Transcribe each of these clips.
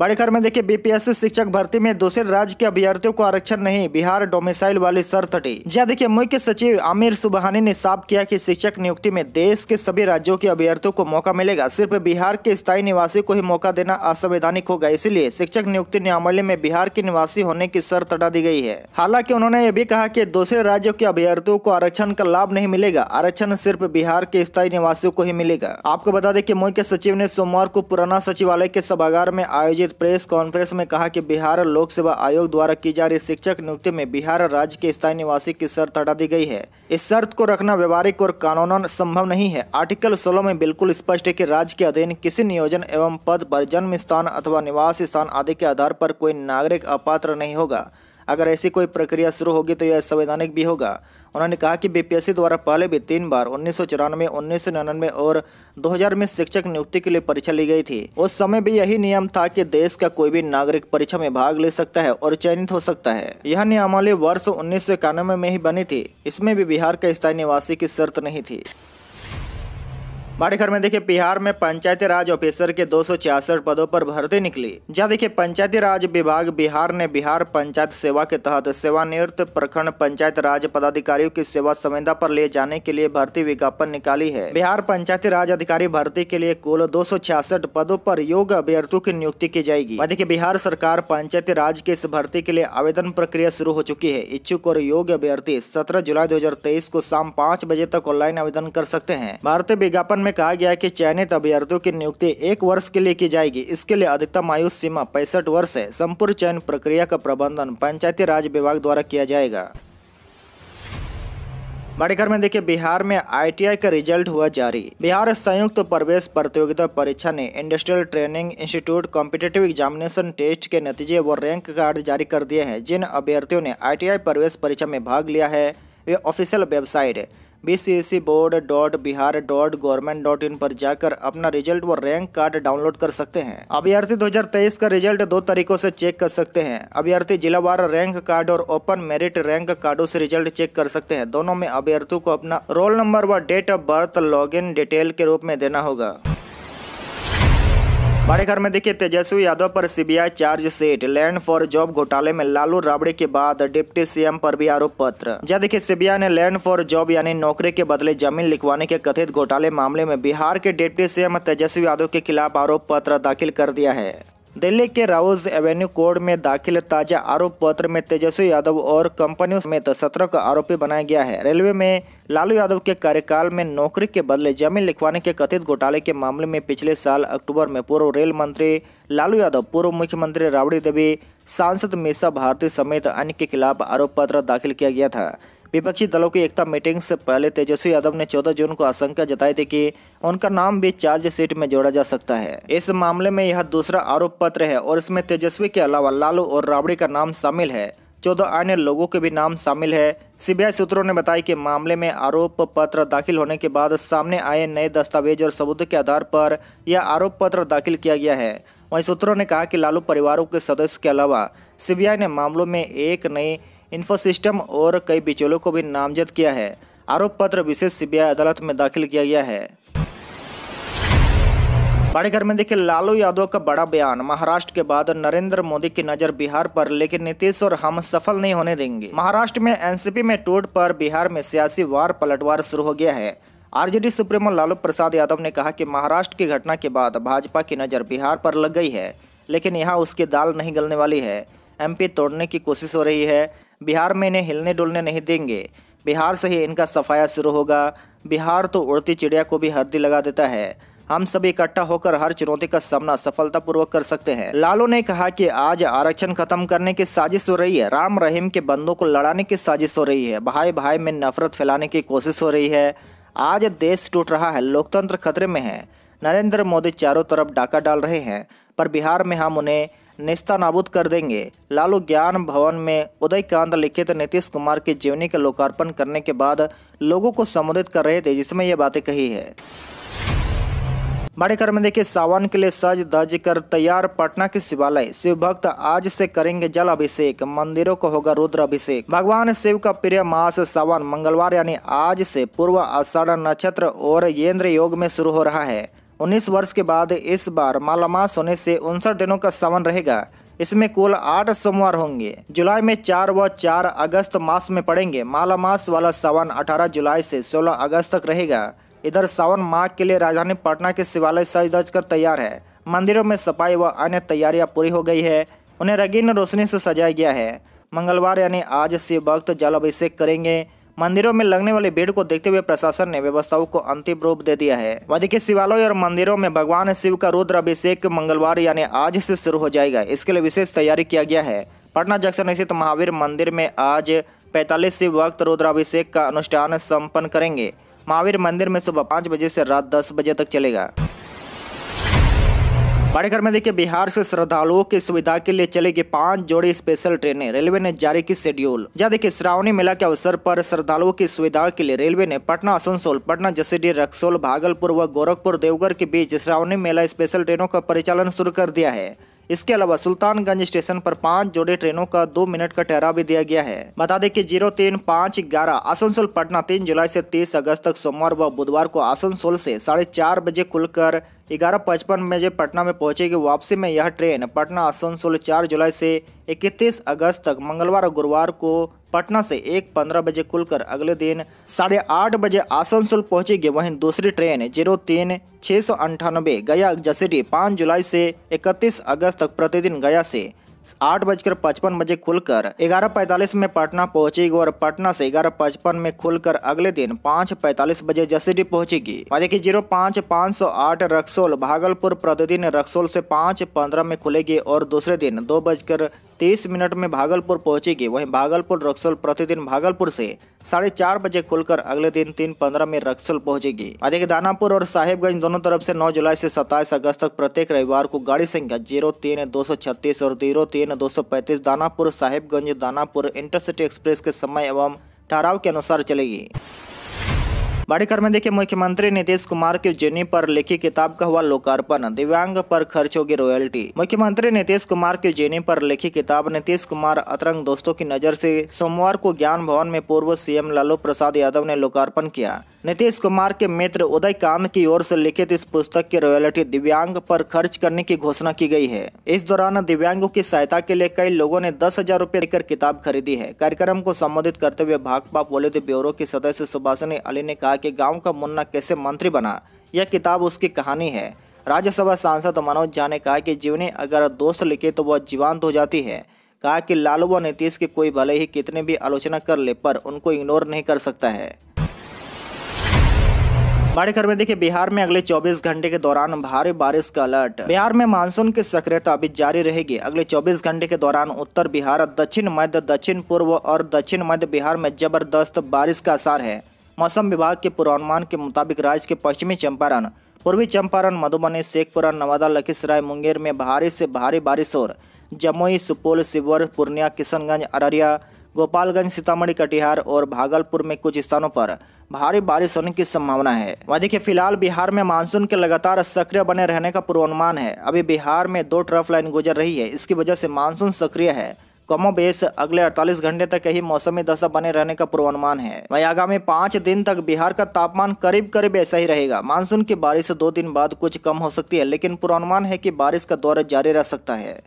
बड़ेखर में देखिए बीपीएससी शिक्षक भर्ती में दूसरे राज्य के अभ्यर्थियों को आरक्षण नहीं बिहार डोमिसाइल वाली सर तटे जहाँ देखिए मुख्य सचिव आमिर सुबहानी ने साफ किया कि शिक्षक नियुक्ति में देश के सभी राज्यों के अभ्यर्थियों को मौका मिलेगा सिर्फ बिहार के स्थायी निवासी को ही मौका देना असंवैधानिक होगा इसलिए शिक्षक नियुक्ति न्यायालय में बिहार के निवासी होने की शर्त हटा दी गयी है हालांकि उन्होंने ये भी कहा की दूसरे राज्यों के अभ्यर्थियों को आरक्षण का लाभ नहीं मिलेगा आरक्षण सिर्फ बिहार के स्थायी निवासियों को ही मिलेगा आपको बता दें की मुख्य सचिव ने सोमवार को पुराना सचिवालय के सभागार में आयोजित प्रेस कॉन्फ्रेंस में कहा कि बिहार लोक सेवा आयोग द्वारा की जा रही शिक्षक नियुक्ति में बिहार राज्य के स्थायी निवासी की शर्त हटा दी गई है इस शर्त को रखना व्यवहारिक और कानूनन संभव नहीं है आर्टिकल सोलह में बिल्कुल स्पष्ट है कि राज्य के अधीन किसी नियोजन एवं पद पर जन्म स्थान अथवा निवास स्थान आदि के आधार पर कोई नागरिक अपात्र नहीं होगा अगर ऐसी कोई प्रक्रिया शुरू होगी तो यह संवैधानिक भी होगा उन्होंने कहा कि बीपीएससी द्वारा पहले भी तीन बार उन्नीस सौ चौरानवे उन्नीस सौ और 2000 में शिक्षक नियुक्ति के लिए परीक्षा ली गई थी उस समय भी यही नियम था कि देश का कोई भी नागरिक परीक्षा में भाग ले सकता है और चयनित हो सकता है यह नियमावली वर्ष उन्नीस में ही बनी थी इसमें भी बिहार के स्थायी निवासी की शर्त नहीं थी बाड़ी खबर में देखिए बिहार में पंचायती राज ऑफिसर के दो पदों पर भर्ती निकली जहाँ देखिए पंचायती राज विभाग बिहार ने बिहार पंचायत सेवा के तहत सेवानिवृत्त प्रखंड पंचायत राज पदाधिकारियों की सेवा संविदा पर लिए जाने के लिए भर्ती विज्ञापन निकाली है बिहार पंचायती राज अधिकारी भर्ती के लिए कुल दो पदों पर योग्य अभ्यर्थियों की नियुक्ति की जाएगी देखिये बिहार सरकार पंचायती राज के इस भर्ती के लिए आवेदन प्रक्रिया शुरू हो चुकी है इच्छुक और योग्य अभ्यर्थी सत्रह जुलाई दो को शाम पाँच बजे तक ऑनलाइन आवेदन कर सकते हैं भारतीय विज्ञापन में कहा गया कि चयनित अभ्यर्थियों की नियुक्ति एक वर्ष के लिए की जाएगी इसके लिए अधिकतम आयु सीमा पैंसठ वर्ष है संपूर्ण चयन प्रक्रिया का प्रबंधन पंचायती राज विभाग द्वारा किया जाएगा बड़े घर में देखिए बिहार में आईटीआई का रिजल्ट हुआ जारी बिहार संयुक्त तो प्रवेश प्रतियोगिता परीक्षा ने industrial training institute competitive examination test के नतीजे व रैंक कार्ड जारी कर दिए हैं जिन अभ्यर्थियों ने आईटीआई प्रवेश परीक्षा में भाग लिया है वे official website B C S C board dot Bihar dot government dot in पर जाकर अपना रिजल्ट व रैंक कार्ड डाउनलोड कर सकते हैं अभ्यर्थी 2023 का रिजल्ट दो तरीकों से चेक कर सकते हैं अभ्यर्थी जिलावार रैंक कार्ड और ओपन मेरिट रैंक कार्डो से रिजल्ट चेक कर सकते हैं दोनों में अभ्यर्थियों को अपना रोल नंबर व date of birth log detail के रूप में देना होगा बड़े घर में देखिए तेजस्वी यादव पर CBI chargesheet land for job घोटाले में लालू राबड़े के बाद डिप्टी सीएम पर भी आरोप पत्र जहाँ देखिए सीबीआई ने लैंड फॉर जॉब यानी नौकरी के बदले जमीन लिखवाने के कथित घोटाले मामले में बिहार के डिप्टी सीएम तेजस्वी यादव के खिलाफ आरोप पत्र दाखिल कर दिया है दिल्ली के राउज एवेन्यू कोर्ट में दाखिल ताजा आरोप पत्र में तेजस्वी यादव और कंपनियों समेत सत्रह का आरोपी बनाया गया है रेलवे में लालू यादव के कार्यकाल में नौकरी के बदले जमीन लिखवाने के कथित घोटाले के मामले में पिछले साल अक्टूबर में पूर्व रेल मंत्री लालू यादव पूर्व मुख्यमंत्री राबड़ी देवी सांसद मीसा भारती समेत अन्य के खिलाफ आरोप पत्र दाखिल किया गया था विपक्षी दलों की एकता मीटिंग से पहले तेजस्वी यादव ने 14 जून को आशंका जताई थी कि उनका नाम भी चार्जशीट में जोड़ा जा सकता है इस मामले में यह दूसरा आरोप पत्र है और इसमें तेजस्वी के अलावा लालू और राबड़ी का नाम शामिल है चौदह अन्य लोगों के भी नाम शामिल है सीबीआई सूत्रों ने बताया कि मामले में आरोप पत्र दाखिल होने के बाद सामने आए नए दस्तावेज और सबूत के आधार पर यह आरोप पत्र दाखिल किया गया है वहीं सूत्रों ने कहा कि लालू परिवारों के सदस्य के अलावा सीबीआई ने मामलों में एक नई इन्फो सिस्टम और कई बिचौलों को भी नामजद किया है आरोप पत्र विशेष सीबीआई अदालत में दाखिल किया गया है पाड़ीघर में देखिए लालू यादव का बड़ा बयान महाराष्ट्र के बाद नरेंद्र मोदी की नजर बिहार पर लेकिन नीतीश और हम सफल नहीं होने देंगे महाराष्ट्र में एनसीपी में टूट पर बिहार में सियासी वार पलटवार शुरू हो गया है आरजेडी सुप्रीमो लालू प्रसाद यादव ने कहा कि महाराष्ट्र की घटना के बाद भाजपा की नज़र बिहार पर लग गई है लेकिन यहाँ उसकी दाल नहीं गलने वाली है एम तोड़ने की कोशिश हो रही है बिहार में इन्हें हिलने डुलने नहीं देंगे बिहार से ही इनका सफाया शुरू होगा बिहार तो उड़ती चिड़िया को भी हर्दी लगा देता है हम सब इकट्ठा होकर हर चुनौती का सामना सफलतापूर्वक कर सकते हैं लालू ने कहा कि आज आरक्षण खत्म करने की साजिश हो रही है राम रहीम के बंदों को लड़ाने की साजिश हो रही है भाई भाई में नफरत फैलाने की कोशिश हो रही है आज देश टूट रहा है लोकतंत्र खतरे में है नरेंद्र मोदी चारों तरफ डाका डाल रहे हैं पर बिहार में हम उन्हें निस्ता नाबूद कर देंगे लालू ज्ञान भवन में उदयकांत लिखित नीतीश कुमार की जीवनी का लोकार्पण करने के बाद लोगों को संबोधित कर रहे थे जिसमें ये बातें कही है माड़ेकर में देखिए सावन के लिए सज दज कर तैयार पटना के शिवालय शिव भक्त आज से करेंगे जल अभिषेक मंदिरों को होगा रुद्र अभिषेक भगवान शिव का प्रिय मास सावन मंगलवार यानी आज से पूर्व आषाढ़ नक्षत्र और येंद्र योग में शुरू हो रहा है 19 वर्ष के बाद इस बार मालामास होने से उनसठ दिनों का सावन रहेगा इसमें कुल आठ सोमवार होंगे जुलाई में चार व चार अगस्त मास में पड़ेंगे मालामास वाला सावन 18 जुलाई से 16 अगस्त तक रहेगा इधर सावन माह के लिए राजधानी पटना के शिवालय सज दज कर तैयार है मंदिरों में सफाई व अन्य तैयारियां पूरी हो गई है उन्हें रंगीन रोशनी से सजाया गया है मंगलवार यानी आज से भक्त जलाभिषेक करेंगे मंदिरों में लगने वाली भीड़ को देखते हुए प्रशासन ने व्यवस्थाओं को अंतिम रूप दे दिया है वदी के शिवालय और मंदिरों में भगवान शिव का रुद्र अभिषेक मंगलवार यानी आज से शुरू हो जाएगा इसके लिए विशेष तैयारी किया गया है पटना जंक्शन स्थित महावीर मंदिर में आज पैंतालीस शिव वक्त रुद्राभिषेक का अनुष्ठान सम्पन्न करेंगे महावीर मंदिर में सुबह पाँच बजे से रात दस बजे तक चलेगा बड़े घर में देखिए बिहार से श्रद्धालुओं की सुविधा के लिए चलेगी पांच जोड़ी स्पेशल ट्रेनें रेलवे ने जारी की शेड्यूल जहाँ देखिए श्रावणी मेला के अवसर पर श्रद्धालुओं की सुविधा के लिए रेलवे ने पटना आसनसोल पटना जसीडी रक्सोल भागलपुर व गोरखपुर देवघर के बीच श्रावणी मेला स्पेशल ट्रेनों का परिचालन शुरू कर दिया है इसके अलावा सुल्तानगंज स्टेशन पर पांच जोड़े ट्रेनों का दो मिनट का ठहराव भी दिया गया है बता दें कि जीरो तीन पाँच ग्यारह आसनसोल पटना तीन जुलाई से तीस अगस्त तक सोमवार व बुधवार को आसनसोल से साढ़े चार बजे खुलकर ग्यारह पचपन बजे पटना में पहुंचेगी वापसी में यह ट्रेन पटना आसनसोल चार जुलाई से इकतीस अगस्त तक मंगलवार और गुरुवार को पटना से एक पंद्रह बजे खुलकर अगले दिन साढ़े आठ बजे आसनसोल पहुंचेगी वहीं दूसरी ट्रेन जीरो तीन छः सौ अंठानबे गया जसीटी पाँच जुलाई से इकतीस अगस्त तक प्रतिदिन गया से आठ बजकर पचपन बजे खुलकर ग्यारह पैंतालीस में पटना पहुंचेगी और पटना से ग्यारह पचपन में खुलकर अगले दिन पाँच पैंतालीस बजे जसीडी पहुंचेगी देखिए जीरो पाँच पाँच सौ आठ रक्सोल भागलपुर प्रतिदिन रक्सोल से पाँच पंद्रह में खुलेगी और दूसरे दिन दो बजकर तेईस मिनट में भागलपुर पहुंचेगी वहीं भागलपुर रक्सल प्रतिदिन भागलपुर से साढ़े चार बजे खुलकर अगले दिन तीन पंद्रह में रक्सल पहुंचेगी अधिक दानापुर और साहिबगंज दोनों तरफ से 9 जुलाई से 27 अगस्त तक प्रत्येक रविवार को गाड़ी संख्या जीरो तीन दो सौ छत्तीस और जीरो तीन दो सौ पैंतीस दानापुर साहिबगंज दानापुर इंटरसिटी एक्सप्रेस के समय एवं ठहराव के अनुसार चलेगी खबर में देखिए मुख्यमंत्री नीतीश कुमार की जेनी पर लिखी किताब का हुआ लोकार्पण दिव्यांग पर खर्च होगी रॉयल्टी मुख्यमंत्री नीतीश कुमार की जेनी पर लिखी किताब नीतीश कुमार अतरंग दोस्तों की नजर से सोमवार को ज्ञान भवन में पूर्व सीएम लालू प्रसाद यादव ने लोकार्पण किया नीतीश कुमार के मित्र उदय कांत की ओर से लिखित इस पुस्तक की रॉयल्टी दिव्यांग पर खर्च करने की घोषणा की गई है इस दौरान दिव्यांगों की सहायता के लिए कई लोगों ने दस हजार रूपए लेकर किताब खरीदी है कार्यक्रम को संबोधित करते हुए भाकपा पोलित ब्यूरो के सदस्य सुभाषनी अली ने कहा की गाँव का मुन्ना कैसे मंत्री बना यह किताब उसकी कहानी है राज्यसभा सांसद मनोज झा ने कहा कि जीवनी अगर दोस्त लिखे तो वह जीवांत हो जाती है कहा कि लालू व नीतीश के कोई भले ही कितने भी आलोचना कर ले पर उनको इग्नोर नहीं कर सकता है बड़ी खबर देखिए बिहार में अगले 24 घंटे के दौरान भारी बारिश का अलर्ट बिहार में मानसून की सक्रियता अभी जारी रहेगी अगले 24 घंटे के दौरान उत्तर बिहार दक्षिण मध्य दक्षिण पूर्व और दक्षिण मध्य बिहार में जबरदस्त बारिश का आसार है मौसम विभाग के पूर्वानुमान के मुताबिक राज्य के पश्चिमी चंपारण पूर्वी चंपारण मधुबनी शेखपुरा नवादा लखीसराय मुंगेर में भारी से भारी बारिश और जमुई सुपौल शिवहर पूर्णिया किशनगंज अररिया गोपालगंज सीतामढ़ी कटिहार और भागलपुर में कुछ स्थानों पर भारी बारिश होने की संभावना है वहीं देखिए फिलहाल बिहार में मानसून के लगातार सक्रिय बने रहने का पूर्वानुमान है अभी बिहार में दो ट्रफ लाइन गुजर रही है इसकी वजह से मानसून सक्रिय है कमो बेस अगले 48 घंटे तक यही मौसमी दशा बने रहने का पूर्वानुमान है वही आगामी पाँच दिन तक बिहार का तापमान करीब करीब ऐसा ही रहेगा मानसून की बारिश दो दिन बाद कुछ कम हो सकती है लेकिन पूर्वानुमान है कि बारिश का दौर जारी रह सकता है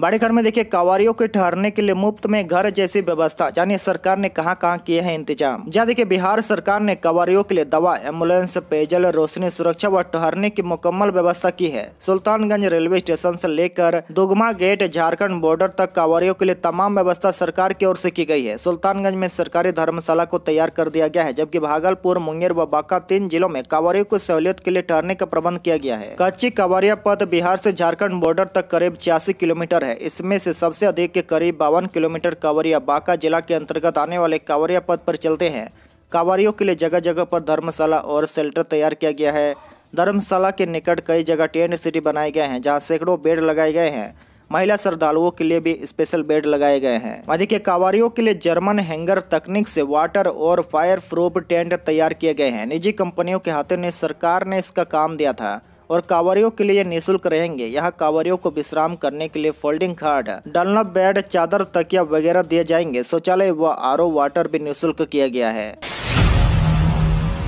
बड़े घर में देखिए कावारियों के ठहरने के लिए मुफ्त में घर जैसी व्यवस्था यानी सरकार ने कहाँ किए हैं इंतजाम जहाँ देखिए बिहार सरकार ने कावारियों के लिए दवा एम्बुलेंस पेयजल रोशनी सुरक्षा व ठहरने की मुकम्मल व्यवस्था की है सुल्तानगंज रेलवे स्टेशन ऐसी लेकर दुगमा गेट झारखण्ड बॉर्डर तक कावारियों के लिए तमाम व्यवस्था सरकार की ओर ऐसी की गयी है सुल्तानगंज में सरकारी धर्मशाला को तैयार कर दिया गया है जबकि भागलपुर मुंगेर व बांका तीन जिलों में कावारियों को सहूलियत के लिए ठहरने का प्रबंध किया गया है कच्ची कावरिया पथ बिहार से झारखंड बॉर्डर तक करीब छियासी किलोमीटर है है इसमें से सबसे अधिक के करीब बावन किलोमीटर कांवरिया बांका जिला के अंतर्गत आने वाले कांवरिया पथ पर चलते हैं कांवरियों के लिए जगह जगह पर धर्मशाला और शेल्टर तैयार किया गया है धर्मशाला के निकट कई जगह टेंट सिटी बनाए गए हैं जहाँ सैकड़ों बेड लगाए गए हैं महिला श्रद्धालुओं के लिए भी स्पेशल बेड लगाए गए हैं मध्य के कांवरियों के लिए जर्मन हैंगर तकनीक से वाटर और फायर प्रूफ टेंट तैयार किए गए हैं निजी कंपनियों के हाथों ने सरकार ने इसका काम दिया था और कावरियों के लिए निःशुल्क रहेंगे यहाँ कावरियों को विश्राम करने के लिए फोल्डिंग खाट डालना बेड चादर तकिया वगैरह दिए जाएंगे शौचालय व आर वाटर भी निःशुल्क किया गया है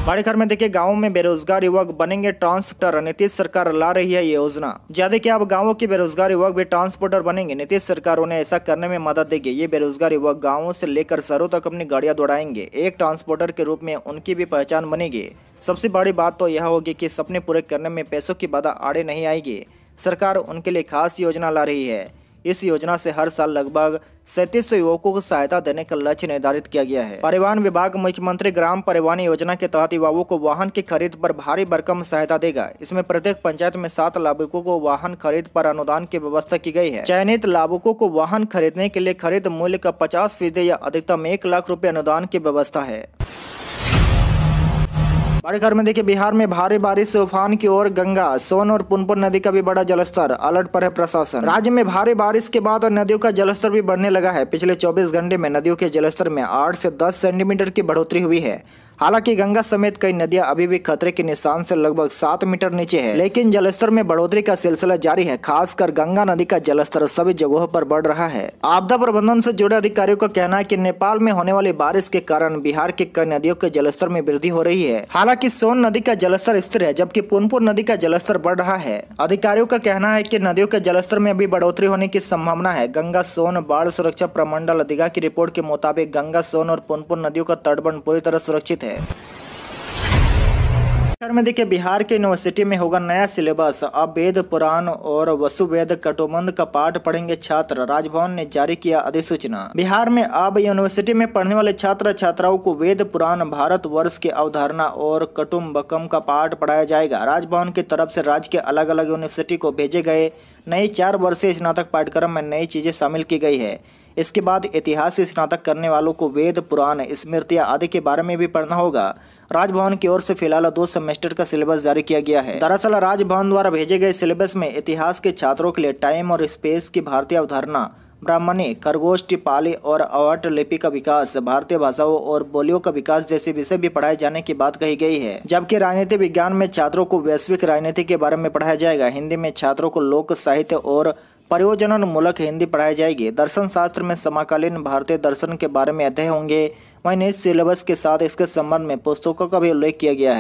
बाड़ीखर में देखिए गाँव में बेरोजगार युवक बनेंगे ट्रांसपोर्टर नीतीश सरकार ला रही है ये योजना ज्यादा की अब गाँव के बेरोजगार युवक भी ट्रांसपोर्टर बनेंगे नीतीश सरकार उन्हें ऐसा करने में मदद देगी ये बेरोजगार युवक गाँवों से लेकर शहरों तक अपनी गाड़ियाँ दौड़ाएंगे एक ट्रांसपोर्टर के रूप में उनकी भी पहचान बनेगी सबसे बड़ी बात तो यह होगी की सपने पूरे करने में पैसों की बाधा आड़े नहीं आएगी सरकार उनके लिए खास योजना ला रही है इस योजना से हर साल लगभग सैंतीस युवकों को सहायता देने का लक्ष्य निर्धारित किया गया है परिवहन विभाग मुख्यमंत्री ग्राम परिवहन योजना के तहत युवाओं को वाहन की खरीद पर भारी भरकम सहायता देगा इसमें प्रत्येक पंचायत में सात लाभुकों को वाहन खरीद पर अनुदान की व्यवस्था की गई है चयनित लाभुकों को वाहन खरीदने के लिए खरीद मूल्य का पचास फीसदी या अधिकतम एक लाख रूपए अनुदान की व्यवस्था है बड़े खबर में देखिए बिहार में भारी बारिश उफान की ओर गंगा सोन और पुनपुन नदी का भी बड़ा जलस्तर अलर्ट पर है प्रशासन राज्य में भारी बारिश के बाद नदियों का जलस्तर भी बढ़ने लगा है पिछले 24 घंटे में नदियों के जलस्तर में 8 से 10 सेंटीमीटर की बढ़ोतरी हुई है हालांकि गंगा समेत कई नदियां अभी भी खतरे के निशान से लगभग सात मीटर नीचे है लेकिन जलस्तर में बढ़ोतरी का सिलसिला जारी है खासकर गंगा नदी का जलस्तर सभी जगहों पर बढ़ रहा है आपदा प्रबंधन से जुड़े अधिकारियों का कहना है कि नेपाल में होने वाली बारिश के कारण बिहार के कई नदियों के जलस्तर में वृद्धि हो रही है हालांकि सोन नदी का जलस्तर स्थिर है जबकि पुनपुर नदी का जलस्तर बढ़ रहा है अधिकारियों का कहना है की नदियों के जलस्तर में अभी बढ़ोतरी होने की संभावना है गंगा सोन बाढ़ सुरक्षा प्रमंडल अधिकार की रिपोर्ट के मुताबिक गंगा सोन और पुनपुर नदियों का तटबंध पूरी तरह सुरक्षित है है में देखिए बिहार के यूनिवर्सिटी में होगा नया सिलेबस अब वेद पुराण और वसुवेद कटोबंद का पाठ पढ़ेंगे छात्र राजभवन ने जारी किया अधिसूचना बिहार में अब यूनिवर्सिटी में पढ़ने वाले छात्र छात्राओं को वेद पुराण भारत वर्ष की अवधारणा और कटुम्बकम का पाठ पढ़ाया जाएगा राजभवन की तरफ से राज्य के अलग अलग यूनिवर्सिटी को भेजे गए नए चार वर्षीय स्नातक पाठ्यक्रम में नई चीजें शामिल की गई है इसके बाद इतिहास से स्नातक करने वालों को वेद पुराण स्मृतियाँ आदि के बारे में भी पढ़ना होगा राजभवन की ओर से फिलहाल दो सेमेस्टर का सिलेबस जारी किया गया है दरअसल राजभवन द्वारा भेजे गए सिलेबस में इतिहास के छात्रों के लिए टाइम और स्पेस की भारतीय अवधारणा ब्राह्मणी खरगोष्ठ पाली और अवट लिपि का विकास भारतीय भाषाओं और बोलियों का विकास जैसे विषय भी पढ़ाए जाने की बात कही गई है जबकि राजनीति विज्ञान में छात्रों को वैश्विक राजनीति के बारे में पढ़ाया जाएगा हिंदी में छात्रों को लोक साहित्य और प्रयोजन मूलक हिंदी पढ़ाई जाएगी दर्शन शास्त्र में समकालीन भारतीय दर्शन के बारे में अध्यय होंगे वहीं इस सिलेबस के साथ इसके संबंध में पुस्तकों का भी उल्लेख किया गया है